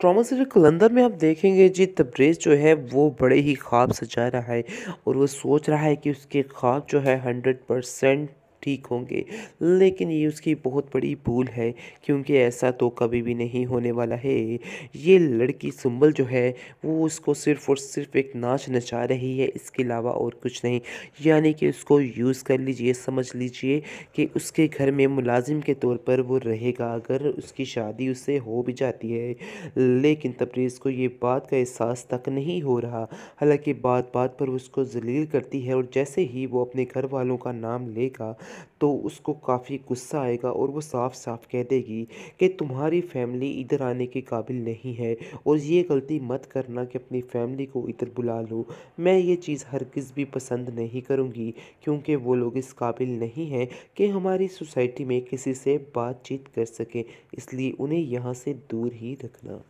trauma serial कलंदर में आप देखेंगे जी तब्रेज़ जो है वो बड़े ही ख्वाब सजा रहा है और वो सोच रहा है कि उसके ख्वाब जो है हंड्रेड परसेंट ठीक होंगे लेकिन ये उसकी बहुत बड़ी भूल है क्योंकि ऐसा तो कभी भी नहीं होने वाला है ये लड़की सुम्बल जो है वो उसको सिर्फ़ और सिर्फ एक नाच नचा रही है इसके अलावा और कुछ नहीं यानी कि उसको यूज़ कर लीजिए समझ लीजिए कि उसके घर में मुलाजिम के तौर पर वो रहेगा अगर उसकी शादी उससे हो भी जाती है लेकिन तब्रेज़ को ये बात का एहसास तक नहीं हो रहा हालांकि बात बात पर उसको जलील करती है और जैसे ही वो अपने घर वालों का नाम लेगा तो उसको काफ़ी गुस्सा आएगा और वो साफ साफ कह देगी कि तुम्हारी फैमिली इधर आने के काबिल नहीं है और ये गलती मत करना कि अपनी फैमिली को इधर बुला लो मैं ये चीज़ किस भी पसंद नहीं करूँगी क्योंकि वो लोग इस काबिल नहीं हैं कि हमारी सोसाइटी में किसी से बातचीत कर सकें इसलिए उन्हें यहाँ से दूर ही रखना